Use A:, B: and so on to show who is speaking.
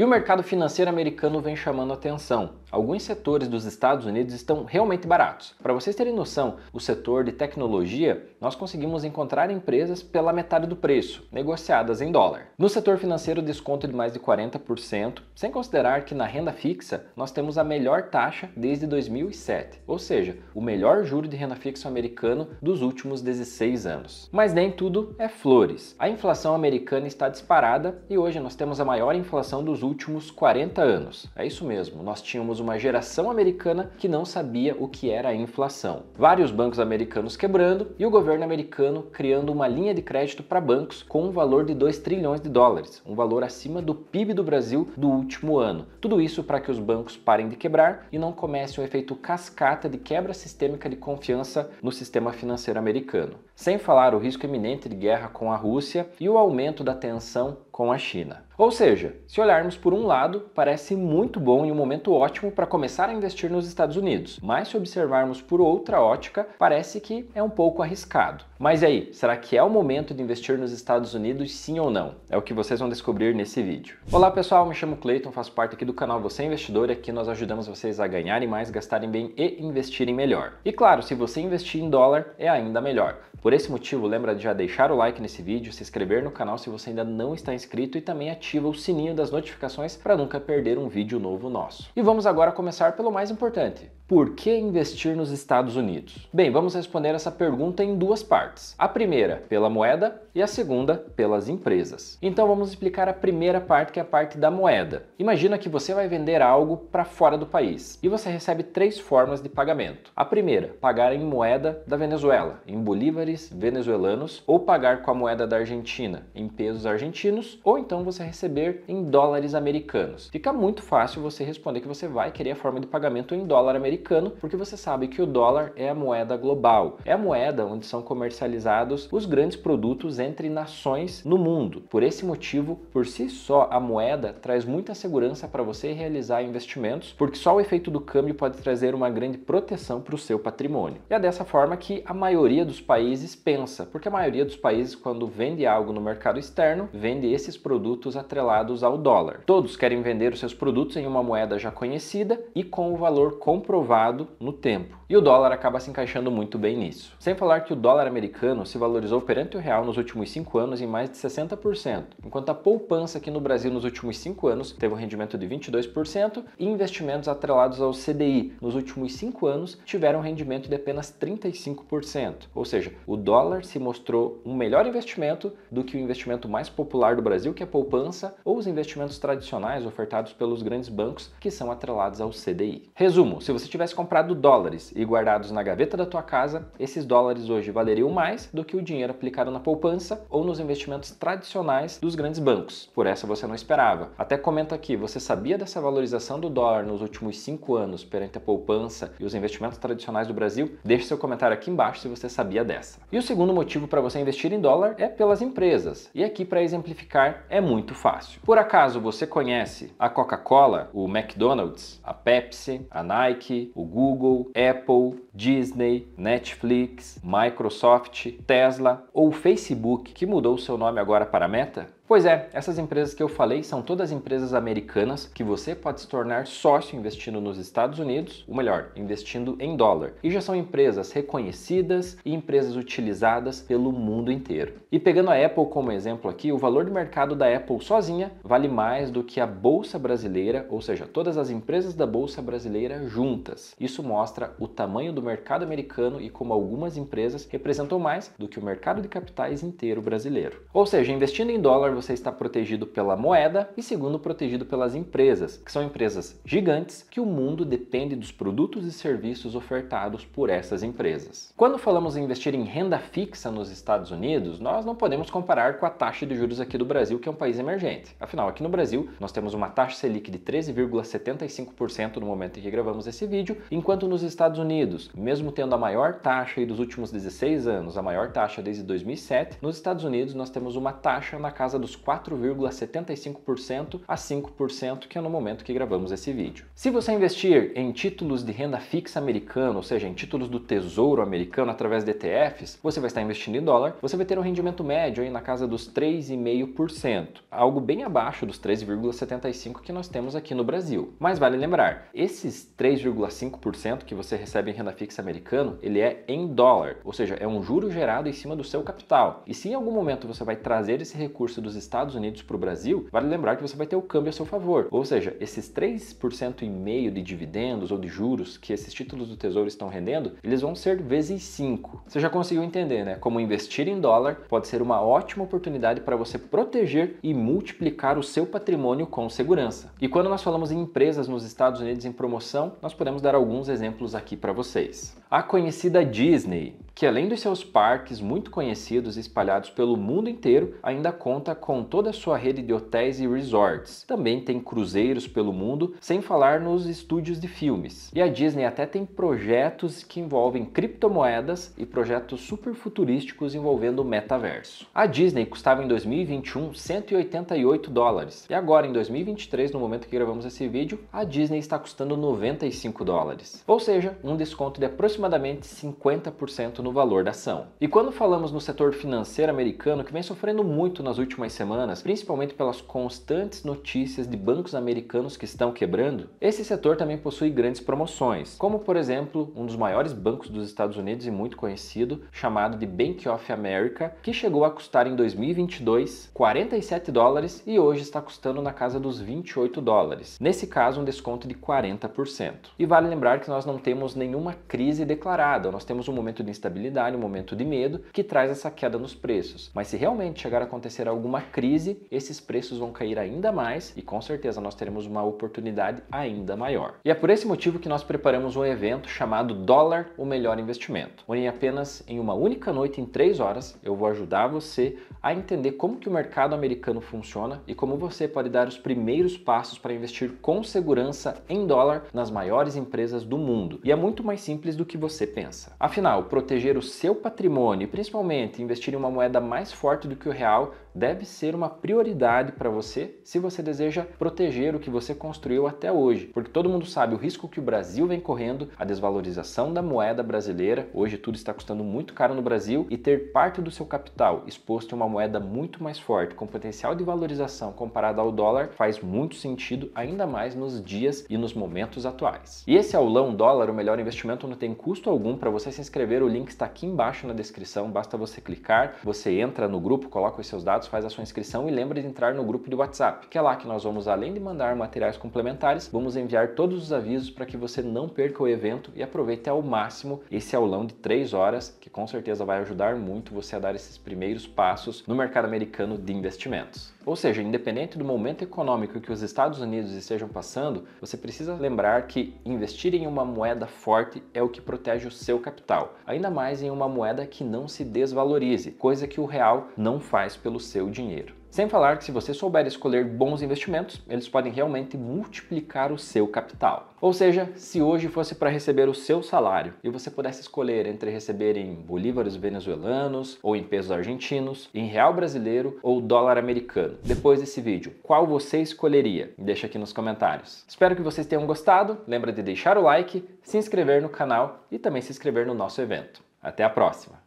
A: E o mercado financeiro americano vem chamando atenção. Alguns setores dos Estados Unidos estão realmente baratos. Para vocês terem noção, o setor de tecnologia, nós conseguimos encontrar empresas pela metade do preço, negociadas em dólar. No setor financeiro, desconto de mais de 40%, sem considerar que na renda fixa nós temos a melhor taxa desde 2007, ou seja, o melhor juro de renda fixa americano dos últimos 16 anos. Mas nem tudo é flores. A inflação americana está disparada e hoje nós temos a maior inflação dos últimos últimos 40 anos. É isso mesmo, nós tínhamos uma geração americana que não sabia o que era a inflação. Vários bancos americanos quebrando e o governo americano criando uma linha de crédito para bancos com um valor de 2 trilhões de dólares, um valor acima do PIB do Brasil do último ano. Tudo isso para que os bancos parem de quebrar e não comece um efeito cascata de quebra sistêmica de confiança no sistema financeiro americano. Sem falar o risco iminente de guerra com a Rússia e o aumento da tensão com a China. Ou seja, se olharmos por um lado, parece muito bom e um momento ótimo para começar a investir nos Estados Unidos, mas se observarmos por outra ótica, parece que é um pouco arriscado. Mas e aí, será que é o momento de investir nos Estados Unidos sim ou não? É o que vocês vão descobrir nesse vídeo. Olá pessoal, me chamo Clayton, faço parte aqui do canal Você é Investidor e aqui nós ajudamos vocês a ganharem mais, gastarem bem e investirem melhor. E claro, se você investir em dólar, é ainda melhor. Por esse motivo, lembra de já deixar o like nesse vídeo, se inscrever no canal se você ainda não está inscrito e também ativa o sininho das notificações notificações para nunca perder um vídeo novo nosso. E vamos agora começar pelo mais importante, por que investir nos Estados Unidos? Bem, vamos responder essa pergunta em duas partes. A primeira, pela moeda, e a segunda, pelas empresas. Então vamos explicar a primeira parte, que é a parte da moeda. Imagina que você vai vender algo para fora do país e você recebe três formas de pagamento. A primeira, pagar em moeda da Venezuela, em bolívares venezuelanos, ou pagar com a moeda da Argentina, em pesos argentinos, ou então você receber em dólares americanos. Fica muito fácil você responder que você vai querer a forma de pagamento em dólar americano americano, porque você sabe que o dólar é a moeda global, é a moeda onde são comercializados os grandes produtos entre nações no mundo. Por esse motivo, por si só, a moeda traz muita segurança para você realizar investimentos, porque só o efeito do câmbio pode trazer uma grande proteção para o seu patrimônio. E é dessa forma que a maioria dos países pensa, porque a maioria dos países, quando vende algo no mercado externo, vende esses produtos atrelados ao dólar. Todos querem vender os seus produtos em uma moeda já conhecida e com o valor comprovado elevado no tempo. E o dólar acaba se encaixando muito bem nisso. Sem falar que o dólar americano se valorizou perante o real nos últimos cinco anos em mais de 60%, enquanto a poupança aqui no Brasil nos últimos cinco anos teve um rendimento de 22% e investimentos atrelados ao CDI nos últimos cinco anos tiveram um rendimento de apenas 35%. Ou seja, o dólar se mostrou um melhor investimento do que o investimento mais popular do Brasil, que é a poupança, ou os investimentos tradicionais ofertados pelos grandes bancos que são atrelados ao CDI. Resumo, se você tiver tivesse comprado dólares e guardados na gaveta da tua casa, esses dólares hoje valeriam mais do que o dinheiro aplicado na poupança ou nos investimentos tradicionais dos grandes bancos. Por essa você não esperava. Até comenta aqui, você sabia dessa valorização do dólar nos últimos cinco anos perante a poupança e os investimentos tradicionais do Brasil? Deixe seu comentário aqui embaixo se você sabia dessa. E o segundo motivo para você investir em dólar é pelas empresas. E aqui para exemplificar é muito fácil. Por acaso você conhece a Coca-Cola, o McDonald's, a Pepsi, a Nike, o Google, Apple, Disney, Netflix, Microsoft, Tesla ou Facebook, que mudou seu nome agora para Meta? Pois é, essas empresas que eu falei são todas empresas americanas que você pode se tornar sócio investindo nos Estados Unidos, ou melhor, investindo em dólar. E já são empresas reconhecidas e empresas utilizadas pelo mundo inteiro. E pegando a Apple como exemplo aqui, o valor de mercado da Apple sozinha vale mais do que a bolsa brasileira, ou seja, todas as empresas da bolsa brasileira juntas. Isso mostra o tamanho do mercado americano e como algumas empresas representam mais do que o mercado de capitais inteiro brasileiro. Ou seja, investindo em dólar você está protegido pela moeda e segundo protegido pelas empresas, que são empresas gigantes que o mundo depende dos produtos e serviços ofertados por essas empresas. Quando falamos em investir em renda fixa nos Estados Unidos, nós não podemos comparar com a taxa de juros aqui do Brasil, que é um país emergente. Afinal, aqui no Brasil, nós temos uma taxa Selic de 13,75% no momento em que gravamos esse vídeo, enquanto nos Estados Unidos, mesmo tendo a maior taxa dos últimos 16 anos, a maior taxa desde 2007, nos Estados Unidos nós temos uma taxa na casa dos dos 4,75% a 5%, que é no momento que gravamos esse vídeo. Se você investir em títulos de renda fixa americana, ou seja, em títulos do Tesouro americano através de ETFs, você vai estar investindo em dólar, você vai ter um rendimento médio aí na casa dos 3,5%, algo bem abaixo dos 3,75% que nós temos aqui no Brasil. Mas vale lembrar, esses 3,5% que você recebe em renda fixa americano, ele é em dólar, ou seja, é um juro gerado em cima do seu capital. E se em algum momento você vai trazer esse recurso dos Estados Unidos para o Brasil, vale lembrar que você vai ter o câmbio a seu favor. Ou seja, esses 3% e meio de dividendos ou de juros que esses títulos do Tesouro estão rendendo, eles vão ser vezes 5. Você já conseguiu entender, né? Como investir em dólar pode ser uma ótima oportunidade para você proteger e multiplicar o seu patrimônio com segurança. E quando nós falamos em empresas nos Estados Unidos em promoção, nós podemos dar alguns exemplos aqui para vocês. A conhecida Disney que além dos seus parques muito conhecidos espalhados pelo mundo inteiro, ainda conta com toda a sua rede de hotéis e resorts. Também tem cruzeiros pelo mundo, sem falar nos estúdios de filmes. E a Disney até tem projetos que envolvem criptomoedas e projetos super futurísticos envolvendo o metaverso. A Disney custava em 2021 188 dólares e agora em 2023, no momento que gravamos esse vídeo, a Disney está custando 95 dólares, ou seja, um desconto de aproximadamente 50% no no valor da ação. E quando falamos no setor financeiro americano, que vem sofrendo muito nas últimas semanas, principalmente pelas constantes notícias de bancos americanos que estão quebrando, esse setor também possui grandes promoções, como por exemplo um dos maiores bancos dos Estados Unidos e muito conhecido, chamado de Bank of America, que chegou a custar em 2022 47 dólares e hoje está custando na casa dos 28 dólares. Nesse caso, um desconto de 40%. E vale lembrar que nós não temos nenhuma crise declarada, nós temos um momento de instabilidade instabilidade, um momento de medo, que traz essa queda nos preços. Mas se realmente chegar a acontecer alguma crise, esses preços vão cair ainda mais e com certeza nós teremos uma oportunidade ainda maior. E é por esse motivo que nós preparamos um evento chamado Dólar, o melhor investimento, onde apenas em uma única noite, em três horas, eu vou ajudar você a entender como que o mercado americano funciona e como você pode dar os primeiros passos para investir com segurança em dólar nas maiores empresas do mundo. E é muito mais simples do que você pensa. Afinal, proteger proteger o seu patrimônio e principalmente investir em uma moeda mais forte do que o real deve ser uma prioridade para você se você deseja proteger o que você construiu até hoje, porque todo mundo sabe o risco que o Brasil vem correndo, a desvalorização da moeda brasileira, hoje tudo está custando muito caro no Brasil e ter parte do seu capital exposto a uma moeda muito mais forte, com potencial de valorização comparado ao dólar, faz muito sentido ainda mais nos dias e nos momentos atuais. E esse aulão dólar, o melhor investimento não tem custo algum para você se inscrever, o link está aqui embaixo na descrição, basta você clicar, você entra no grupo, coloca os seus dados faz a sua inscrição e lembra de entrar no grupo de WhatsApp, que é lá que nós vamos, além de mandar materiais complementares, vamos enviar todos os avisos para que você não perca o evento e aproveite ao máximo esse aulão de três horas, que com certeza vai ajudar muito você a dar esses primeiros passos no mercado americano de investimentos. Ou seja, independente do momento econômico que os Estados Unidos estejam passando, você precisa lembrar que investir em uma moeda forte é o que protege o seu capital, ainda mais em uma moeda que não se desvalorize, coisa que o real não faz pelo seu dinheiro. Sem falar que se você souber escolher bons investimentos, eles podem realmente multiplicar o seu capital. Ou seja, se hoje fosse para receber o seu salário e você pudesse escolher entre receber em bolívares venezuelanos ou em pesos argentinos, em real brasileiro ou dólar americano. Depois desse vídeo, qual você escolheria? Deixa aqui nos comentários. Espero que vocês tenham gostado. Lembra de deixar o like, se inscrever no canal e também se inscrever no nosso evento. Até a próxima.